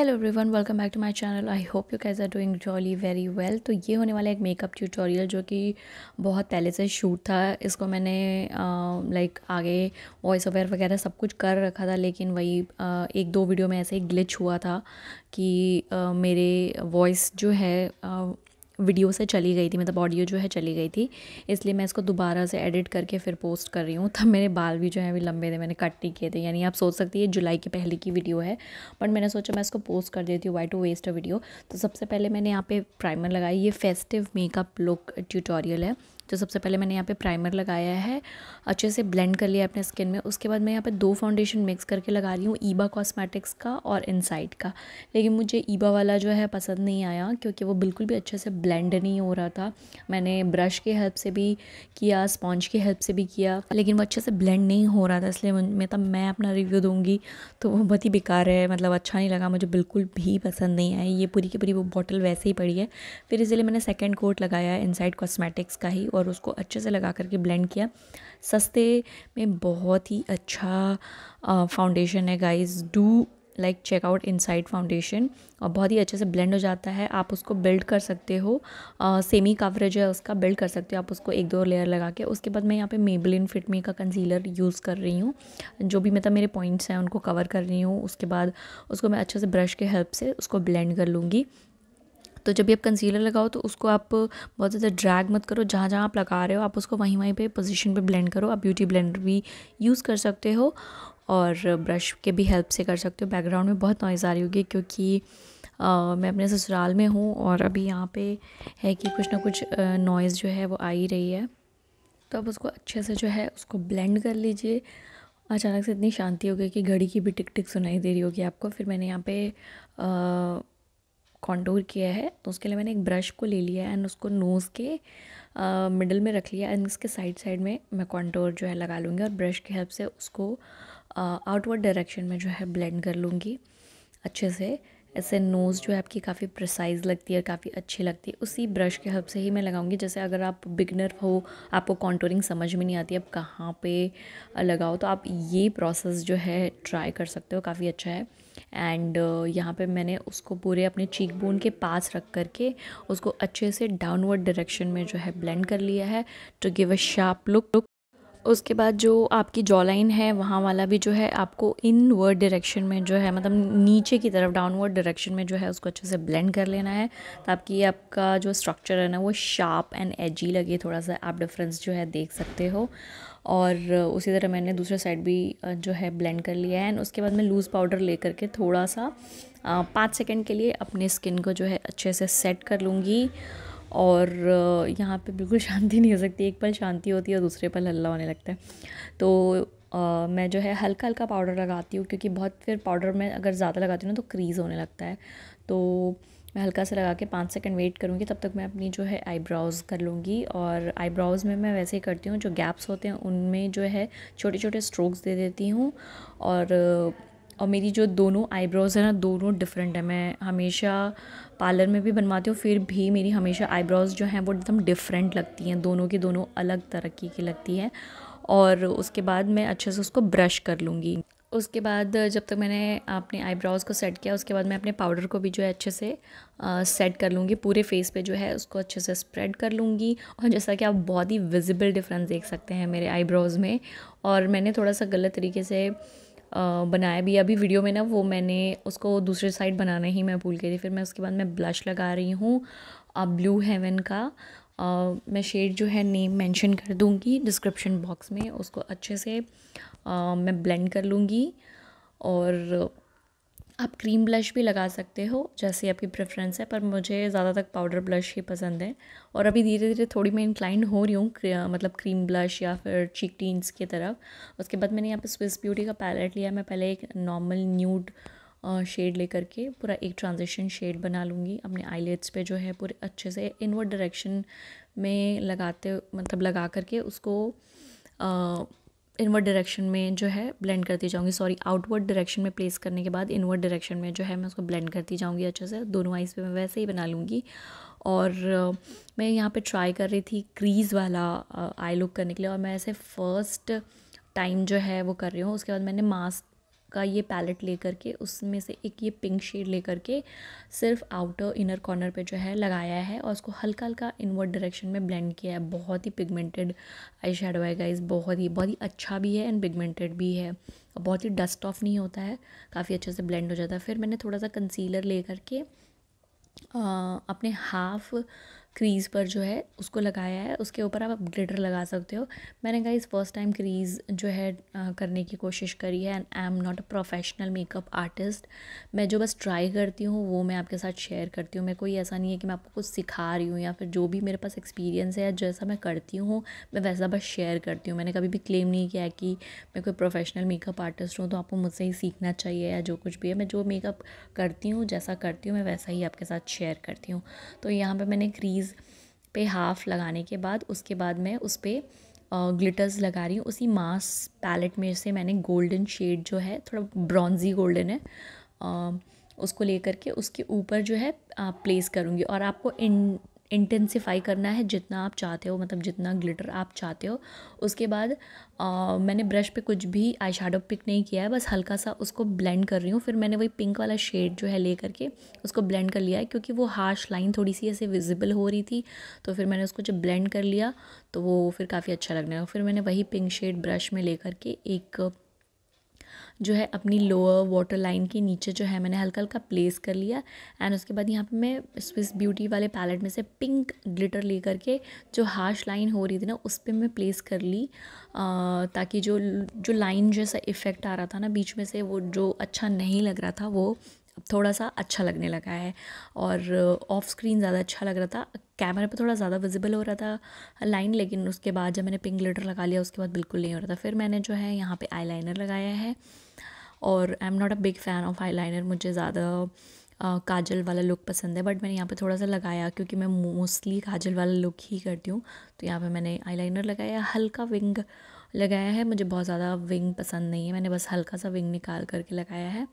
hello everyone welcome back to my channel I hope you guys are doing jolly very well तो ये होने वाला एक makeup tutorial जो कि बहुत पहले से शूट था इसको मैंने लाइक uh, like, आगे वॉइस ओवर वगैरह सब कुछ कर रखा था लेकिन वही uh, एक दो वीडियो में ऐसे ही ग्लिच हुआ था कि uh, मेरे वॉइस जो है uh, वीडियो से चली गई थी मतलब ऑडियो जो है चली गई थी इसलिए मैं इसको दोबारा से एडिट करके फिर पोस्ट कर रही हूँ तब मेरे बाल भी जो है अभी लंबे थे मैंने कट नहीं किए थे यानी आप सोच सकती है जुलाई की पहले की वीडियो है बट मैंने सोचा मैं इसको पोस्ट कर देती हूँ why to waste a video तो सबसे पहले मैंने यहाँ पे प्राइमर लगाई ये फेस्टिव मेकअप लुक ट्यूटोरियल है तो सबसे पहले मैंने यहाँ पे प्राइमर लगाया है अच्छे से ब्लेंड कर लिया अपने स्किन में उसके बाद मैं यहाँ पे दो फाउंडेशन मिक्स करके लगा रही हूँ ईबा कॉस्मेटिक्स का और इनसाइड का लेकिन मुझे ईबा वाला जो है पसंद नहीं आया क्योंकि वो बिल्कुल भी अच्छे से ब्लेंड नहीं हो रहा था मैंने ब्रश की हेल्प से भी किया स्पॉन्ज की हेल्प से भी किया लेकिन वो अच्छे से ब्लेंड नहीं हो रहा था इसलिए मैं तब मैं अपना रिव्यू दूँगी तो वो बहुत ही बेकार है मतलब अच्छा नहीं लगा मुझे बिल्कुल भी पसंद नहीं आया ये पूरी की पूरी वो बॉटल वैसे ही पड़ी है फिर इसलिए मैंने सेकेंड कोट लगाया इनसाइड कॉस्मेटिक्स का ही और और उसको अच्छे से लगा करके ब्लेंड किया सस्ते में बहुत ही अच्छा फाउंडेशन है guys do like check out Insight foundation और बहुत ही अच्छे से ब्लेंड हो जाता है आप उसको बिल्ड कर सकते हो आ, सेमी कवरेज है उसका बिल्ड कर सकते हो आप उसको एक दो लेयर लगा के उसके बाद मैं यहाँ पे मेबलिन फिट का कंसीलर यूज़ कर रही हूँ जो भी मतलब मेरे पॉइंट्स हैं उनको कवर कर रही हूँ उसके बाद उसको मैं अच्छे से ब्रश के हेल्प से उसको ब्लेंड कर लूँगी तो जब भी आप कंसीलर लगाओ तो उसको आप बहुत ज़्यादा ड्रैग मत करो जहाँ जहाँ आप लगा रहे हो आप उसको वहीं वहीं पे पोजीशन पे ब्लेंड करो आप ब्यूटी ब्लेंडर भी यूज़ कर सकते हो और ब्रश के भी हेल्प से कर सकते हो बैकग्राउंड में बहुत नॉइज़ आ रही होगी क्योंकि आ, मैं अपने ससुराल में हूँ और अभी यहाँ पर है कि कुछ ना कुछ नॉइज़ जो है वो आ ही रही है तो आप उसको अच्छे से जो है उसको ब्लेंड कर लीजिए अचानक से इतनी शांति हो गई कि घड़ी की भी टिक टिक सुनाई दे रही होगी आपको फिर मैंने यहाँ पे कॉन्डोर किया है तो उसके लिए मैंने एक ब्रश को ले लिया एंड उसको नोज़ के मिडल में रख लिया एंड इसके साइड साइड में मैं कॉन्डोर जो है लगा लूँगी और ब्रश की हेल्प से उसको आउटवर्ड डायरेक्शन में जो है ब्लेंड कर लूँगी अच्छे से ऐसे नोज़ जो है आपकी काफ़ी प्रिसाइज लगती है काफ़ी अच्छी लगती है उसी ब्रश के हेल्प से ही मैं लगाऊंगी जैसे अगर आप बिगनर हो आपको कॉन्टोरिंग समझ में नहीं आती अब कहाँ पे लगाओ तो आप ये प्रोसेस जो है ट्राई कर सकते हो काफ़ी अच्छा है एंड uh, यहाँ पे मैंने उसको पूरे अपने चीक बोन के पास रख करके उसको अच्छे से डाउनवर्ड डायरेक्शन में जो है ब्लेंड कर लिया है to give a sharp look look उसके बाद जो आपकी जॉ लाइन है वहाँ वाला भी जो है आपको इन वर्ड डायरेक्शन में जो है मतलब नीचे की तरफ डाउनवर्ड डायरेक्शन में जो है उसको अच्छे से ब्लेंड कर लेना है ताकि आपका जो स्ट्रक्चर है ना वो शार्प एंड एजी लगे थोड़ा सा आप डिफरेंस जो है देख सकते हो और उसी तरह मैंने दूसरा साइड भी जो है ब्लेंड कर लिया है एंड उसके बाद मैं लूज़ पाउडर ले करके थोड़ा सा पाँच सेकेंड के लिए अपने स्किन को जो है अच्छे से सेट कर लूँगी और यहाँ पे बिल्कुल शांति नहीं हो सकती एक पल शांति होती है और दूसरे पल हल्ला होने लगता है तो आ, मैं जो है हल्का हल्का पाउडर लगाती हूँ क्योंकि बहुत फिर पाउडर में अगर ज़्यादा लगाती हूँ ना तो क्रीज़ होने लगता है तो मैं हल्का सा लगा के पाँच सेकंड वेट करूँगी तब तक मैं अपनी जो है आईब्राउज़ कर लूँगी और आईब्राउज़ में मैं वैसे ही करती हूँ जो गैप्स होते हैं उनमें जो है छोटे छोटे स्ट्रोक्स दे देती हूँ और और मेरी जो दोनों आईब्रोज़ है ना दोनों डिफरेंट है मैं हमेशा पार्लर में भी बनवाती हूँ फिर भी मेरी हमेशा आईब्रोज़ जो हैं वो एकदम डिफरेंट लगती हैं दोनों की दोनों अलग तरक्की की लगती है और उसके बाद मैं अच्छे से उसको ब्रश कर लूँगी उसके बाद जब तक मैंने अपने आईब्रोज़ को सेट किया उसके बाद मैं अपने पाउडर को भी जो है अच्छे से आ, सेट कर लूँगी पूरे फेस पे जो है उसको अच्छे से स्प्रेड कर लूँगी और जैसा कि आप बहुत ही विजिबल डिफरेंस देख सकते हैं मेरे आईब्रोज़ में और मैंने थोड़ा सा गलत तरीके से आ, बनाया भी अभी वीडियो में ना वो मैंने उसको दूसरे साइड बनाना ही मैं भूल गई थी फिर मैं उसके बाद मैं ब्लश लगा रही हूँ ब्लू हेवन का Uh, मैं शेड जो है नेम मेंशन कर दूंगी डिस्क्रिप्शन बॉक्स में उसको अच्छे से आ, मैं ब्लेंड कर लूँगी और आप क्रीम ब्लश भी लगा सकते हो जैसे आपकी प्रेफरेंस है पर मुझे ज़्यादा तक पाउडर ब्लश ही पसंद है और अभी धीरे धीरे थोड़ी मैं इंक्लाइंड हो रही हूँ मतलब क्रीम ब्लश या फिर चीक टीन्स की तरफ उसके बाद मैंने यहाँ पे स्विस ब्यूटी का पैलेट लिया मैं पहले एक नॉर्मल न्यूड शेड लेकर के पूरा एक ट्रांजिशन शेड बना लूँगी अपने आईलेट्स पर जो है पूरे अच्छे से इनवर्ड डायरेक्शन में लगाते मतलब लगा करके उसको आ, इनवर्ड डायरेक्शन में जो है ब्लेंड करती जाऊँगी सॉरी आउटवर्ड डायरेक्शन में प्लेस करने के बाद इनवर्ड डायरेक्शन में जो है मैं उसको ब्लेंड करती जाऊँगी अच्छे से दोनों आइज़ पे मैं वैसे ही बना लूँगी और मैं यहाँ पे ट्राई कर रही थी क्रीज़ वाला आई लुक करने के लिए और मैं ऐसे फर्स्ट टाइम जो है वो कर रही हूँ उसके बाद मैंने मास्क का ये पैलेट ले करके उसमें से एक ये पिंक शेड ले करके सिर्फ आउटर इनर कॉर्नर पे जो है लगाया है और उसको हल्का हल्का इनवर्ड डायरेक्शन में ब्लेंड किया है बहुत ही पिगमेंटेड आई शेडो है गाइज बहुत ही बहुत ही अच्छा भी है एंड पिगमेंटेड भी है बहुत ही डस्ट ऑफ नहीं होता है काफ़ी अच्छे से ब्लेंड हो जाता है फिर मैंने थोड़ा सा कंसीलर ले करके अपने हाफ़ क्रीज़ पर जो है उसको लगाया है उसके ऊपर आप ग्लिटर लगा सकते हो मैंने कहा इस फर्स्ट टाइम क्रीज़ जो है आ, करने की कोशिश करी है and I am not a professional makeup artist मैं जो बस ट्राई करती हूँ वो मैं आपके साथ शेयर करती हूँ मैं कोई ऐसा नहीं है कि मैं आपको कुछ सिखा रही हूँ या फिर जो भी मेरे पास एक्सपीरियंस है या जैसा मैं करती हूँ मैं वैसा बस शेयर करती हूँ मैंने कभी भी क्लेम नहीं किया कि मैं कोई प्रोफेशनल मेकअप आर्टिस्ट हूँ तो आपको मुझसे ही सीखना चाहिए या जो कुछ भी है मैं जो मेकअप करती हूँ जैसा करती हूँ मैं वैसा ही आपके साथ शेयर करती हूँ तो यहाँ पर मैंने क्रीज चीज़ पे हाफ़ लगाने के बाद उसके बाद मैं उस पर ग्लिटर्स लगा रही हूँ उसी मास पैलेट में से मैंने गोल्डन शेड जो है थोड़ा ब्रॉन्जी गोल्डन है आ, उसको लेकर के उसके ऊपर जो है आ, प्लेस करूँगी और आपको इन इंटेंसीफाई करना है जितना आप चाहते हो मतलब जितना ग्लिटर आप चाहते हो उसके बाद आ, मैंने ब्रश पे कुछ भी आई शेडो पिक नहीं किया है बस हल्का सा उसको ब्लेंड कर रही हूँ फिर मैंने वही पिंक वाला शेड जो है ले करके उसको ब्लेंड कर लिया है क्योंकि वो हार्श लाइन थोड़ी सी ऐसे विजिबल हो रही थी तो फिर मैंने उसको जब ब्लेंड कर लिया तो वो फिर काफ़ी अच्छा लगने लगा फिर मैंने वही पिंक शेड ब्रश में ले करके एक जो है अपनी लोअर वाटर लाइन के नीचे जो है मैंने हल्का हल्का प्लेस कर लिया एंड उसके बाद यहाँ पे मैं स्विस ब्यूटी वाले पैलेट में से पिंक ग्लिटर ले करके जो हार्श लाइन हो रही थी ना उस पर मैं प्लेस कर ली आ, ताकि जो जो लाइन जैसा इफ़ेक्ट आ रहा था ना बीच में से वो जो अच्छा नहीं लग रहा था वो थोड़ा सा अच्छा लगने लगा है और ऑफ स्क्रीन ज़्यादा अच्छा लग रहा था कैमरे पे थोड़ा ज़्यादा विजिबल हो रहा था लाइन लेकिन उसके बाद जब मैंने पिंक ग्लिटर लगा लिया उसके बाद बिल्कुल नहीं हो रहा था फिर मैंने जो है यहाँ पे आईलाइनर लगाया है और I am not a big fan of eyeliner मुझे ज़्यादा काजल वाला लुक पसंद है बट मैंने यहाँ पे थोड़ा सा लगाया क्योंकि मैं मोस्टली काजल वाला लुक ही करती हूँ तो यहाँ पे मैंने आईलाइनर लगाया हल्का विंग लगाया है मुझे बहुत ज़्यादा विंग पसंद नहीं है मैंने बस हल्का सा विंग निकाल करके लगाया है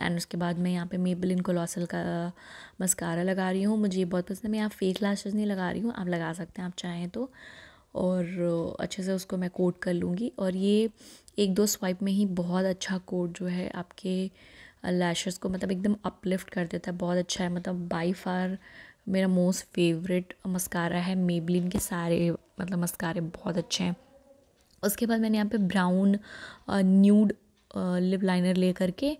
एंड उसके बाद मैं यहाँ पे इन कोलॉसल का मस्कारा लगा रही हूँ मुझे ये बहुत पसंद है मैं यहाँ फेक लाशेज़ नहीं लगा रही हूँ आप लगा सकते हैं आप चाहें तो और अच्छे से उसको मैं कोट कर लूँगी और ये एक दो स्वाइप में ही बहुत अच्छा कोट जो है आपके लैशेस को मतलब एकदम अपलिफ्ट कर देता है बहुत अच्छा है मतलब बाई फार मेरा मोस्ट फेवरेट मस्कारा है मेबलिन के सारे मतलब मस्कारे बहुत अच्छे हैं उसके बाद मैंने यहाँ पे ब्राउन न्यूड लिप लाइनर ले करके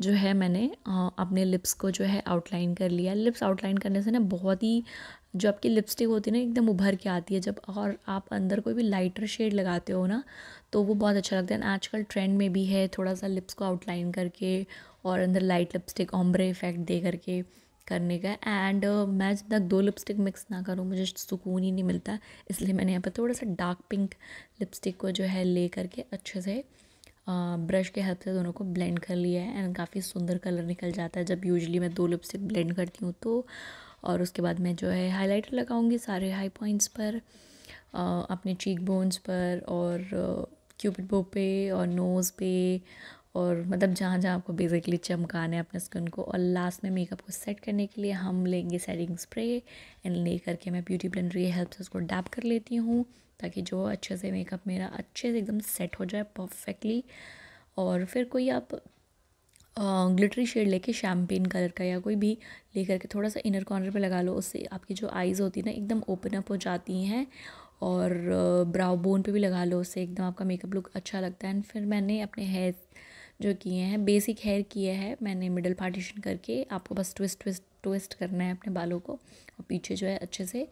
जो है मैंने अपने लिप्स को जो है आउटलाइन कर लिया लिप्स आउटलाइन करने से ना बहुत ही जो आपकी लिपस्टिक होती है ना एकदम उभर के आती है जब और आप अंदर कोई भी लाइटर शेड लगाते हो ना तो वो बहुत अच्छा लगता है आजकल ट्रेंड में भी है थोड़ा सा लिप्स को आउटलाइन करके और अंदर लाइट लिपस्टिक ऑम्ब्रे इफ़ेक्ट दे करके करने का एंड uh, मैं जब तक दो लिपस्टिक मिक्स ना करूँ मुझे सुकून ही नहीं मिलता इसलिए मैंने यहाँ पर थोड़ा सा डार्क पिंक लिपस्टिक को जो है ले करके अच्छे से ब्रश uh, के हेल्प से दोनों को ब्लेंड कर लिया है एंड काफ़ी सुंदर कलर निकल जाता है जब यूजली मैं दो लिपस्टिक ब्लेंड करती हूँ तो और उसके बाद मैं जो है हाईलाइटर लगाऊंगी सारे हाई पॉइंट्स पर uh, अपने चीक बोन्स पर और क्यूपिड uh, बो पे और नोज़ पे और मतलब जहाँ जहाँ आपको बेसिकली चमकाना है अपने स्किन को और लास्ट में मेकअप को सेट करने के लिए हम लेंगे सेटिंग स्प्रे एंड ले करके मैं ब्यूटी ब्लेंडर ये हेल्प से उसको डैप कर लेती हूँ ताकि जो अच्छे से मेकअप मेरा अच्छे से एकदम सेट हो जाए परफेक्टली और फिर कोई आप ग्लिटरी शेड लेके शैम्पेन कलर का या कोई भी ले करके थोड़ा सा इनर कॉर्नर पे लगा लो उससे आपकी जो आइज़ होती है ना एकदम ओपन अप हो जाती हैं और ब्राउ बोन पे भी लगा लो उससे एकदम आपका मेकअप लुक अच्छा लगता है एंड फिर मैंने अपने हेयर जो किए हैं बेसिक हेयर किया है मैंने मिडल पार्टीशन करके आपको बस ट्विस्ट ट्विस्ट ट्विस्ट करना है अपने बालों को और पीछे जो है अच्छे से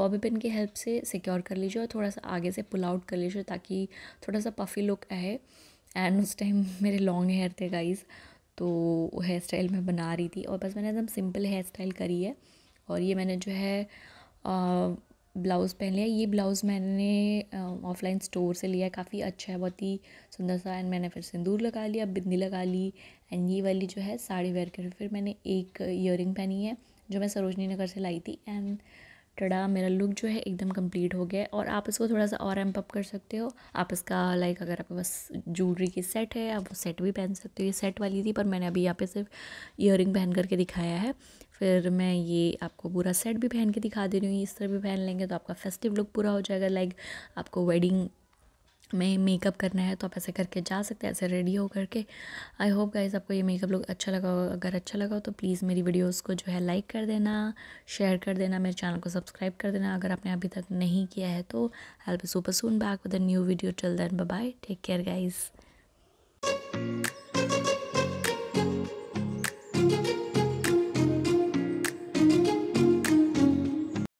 बॉबी पिन की हेल्प से सिक्योर कर लीजिए और थोड़ा सा आगे से पुल आउट कर लीजिए ताकि थोड़ा सा पफी लुक आए एंड उस टाइम मेरे लॉन्ग हेयर थे गाइज़ तो हेयर स्टाइल मैं बना रही थी और बस मैंने एकदम सिंपल हेयर स्टाइल करी है और ये मैंने जो है ब्लाउज़ पहन लिया ये ब्लाउज़ मैंने ऑफलाइन स्टोर से लिया है काफ़ी अच्छा है बहुत ही सुंदर सा एंड मैंने फिर सिंदूर लगा लिया बिंदी लगा ली एंड ये वाली जो है साड़ी वेयर कर फिर मैंने एक ईयर पहनी है जो मैं सरोजनी नगर से लाई थी एंड टड़ा मेरा लुक जो है एकदम कंप्लीट हो गया है और आप इसको थोड़ा सा और एम्प अप कर सकते हो आप इसका लाइक अगर आपके पास ज्वेलरी की सेट है आप वो सेट भी पहन सकते हो ये सेट वाली थी पर मैंने अभी यहाँ पे सिर्फ ईयर पहन करके दिखाया है फिर मैं ये आपको पूरा सेट भी पहन के दिखा दे रही हूँ इस तरह भी पहन लेंगे तो आपका फेस्टिव लुक पूरा हो जाएगा लाइक आपको वेडिंग में मेकअप करना है तो आप ऐसे करके जा सकते हैं ऐसे रेडी हो करके आई होप गाइज आपको ये मेकअप लुक अच्छा लगा हो अगर अच्छा लगा हो तो प्लीज़ मेरी वीडियोस को जो है लाइक कर देना शेयर कर देना मेरे चैनल को सब्सक्राइब कर देना अगर आपने अभी तक नहीं किया है तो help super soon back with new video चल then bye take care guys